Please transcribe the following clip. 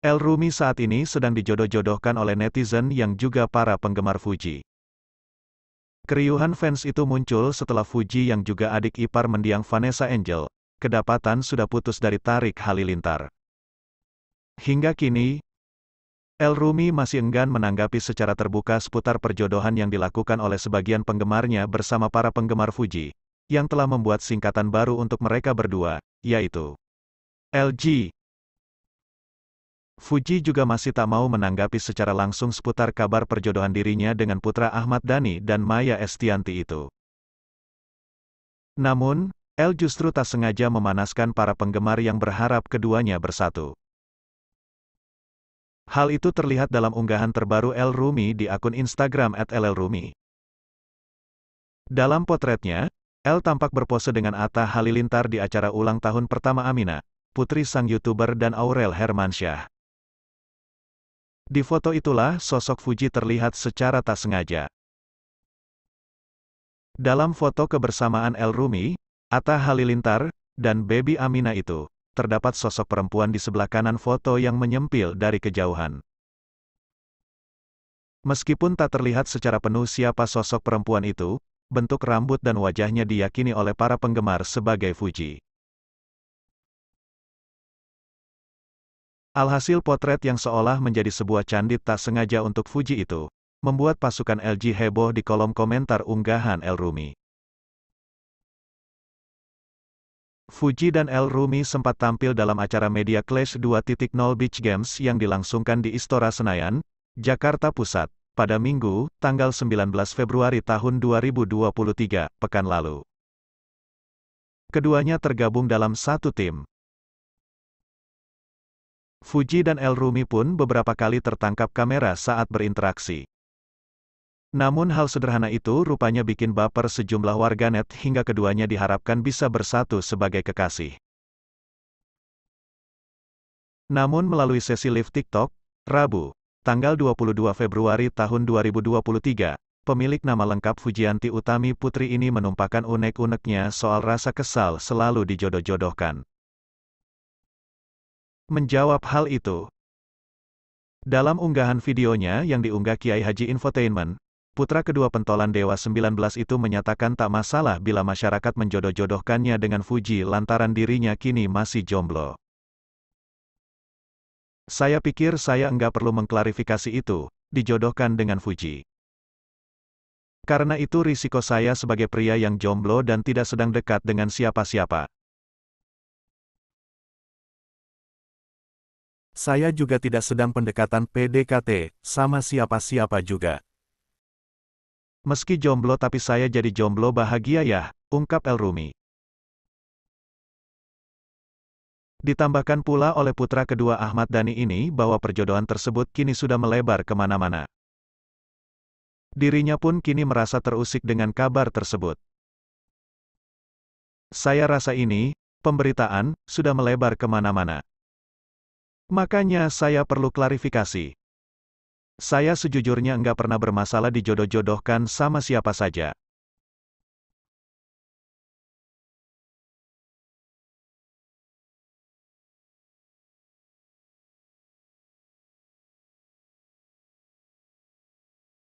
El Rumi saat ini sedang dijodoh-jodohkan oleh netizen yang juga para penggemar Fuji. Keriuhan fans itu muncul setelah Fuji yang juga adik ipar mendiang Vanessa Angel, kedapatan sudah putus dari Tarik Halilintar. Hingga kini, El Rumi masih enggan menanggapi secara terbuka seputar perjodohan yang dilakukan oleh sebagian penggemarnya bersama para penggemar Fuji, yang telah membuat singkatan baru untuk mereka berdua, yaitu LG. Fuji juga masih tak mau menanggapi secara langsung seputar kabar perjodohan dirinya dengan putra Ahmad Dhani dan Maya Estianti itu. Namun, El justru tak sengaja memanaskan para penggemar yang berharap keduanya bersatu. Hal itu terlihat dalam unggahan terbaru El Rumi di akun Instagram @ellrumi. Dalam potretnya, El tampak berpose dengan Atta Halilintar di acara ulang tahun pertama Amina, putri sang YouTuber dan Aurel Hermansyah. Di foto itulah sosok Fuji terlihat secara tak sengaja. Dalam foto kebersamaan El Rumi, Atta Halilintar, dan Baby Amina itu, terdapat sosok perempuan di sebelah kanan foto yang menyempil dari kejauhan. Meskipun tak terlihat secara penuh siapa sosok perempuan itu, bentuk rambut dan wajahnya diyakini oleh para penggemar sebagai Fuji. Alhasil potret yang seolah menjadi sebuah candi tak sengaja untuk Fuji itu, membuat pasukan LG heboh di kolom komentar unggahan El Rumi. Fuji dan El Rumi sempat tampil dalam acara media Clash 2.0 Beach Games yang dilangsungkan di Istora Senayan, Jakarta Pusat, pada Minggu, tanggal 19 Februari tahun 2023, pekan lalu. Keduanya tergabung dalam satu tim. Fuji dan El Rumi pun beberapa kali tertangkap kamera saat berinteraksi. Namun hal sederhana itu rupanya bikin baper sejumlah warganet hingga keduanya diharapkan bisa bersatu sebagai kekasih. Namun melalui sesi live TikTok, Rabu, tanggal 22 Februari tahun 2023, pemilik nama lengkap Fujianti Utami Putri ini menumpahkan unek-uneknya soal rasa kesal selalu dijodoh-jodohkan menjawab hal itu. Dalam unggahan videonya yang diunggah Kiai Haji Infotainment, putra kedua pentolan Dewa 19 itu menyatakan tak masalah bila masyarakat menjodoh-jodohkannya dengan Fuji lantaran dirinya kini masih jomblo. Saya pikir saya enggak perlu mengklarifikasi itu, dijodohkan dengan Fuji. Karena itu risiko saya sebagai pria yang jomblo dan tidak sedang dekat dengan siapa-siapa. Saya juga tidak sedang pendekatan PDKT, sama siapa-siapa juga. Meski jomblo tapi saya jadi jomblo bahagia ya, ungkap El Rumi. Ditambahkan pula oleh putra kedua Ahmad Dhani ini bahwa perjodohan tersebut kini sudah melebar kemana-mana. Dirinya pun kini merasa terusik dengan kabar tersebut. Saya rasa ini, pemberitaan, sudah melebar kemana-mana. Makanya saya perlu klarifikasi. Saya sejujurnya enggak pernah bermasalah dijodoh-jodohkan sama siapa saja.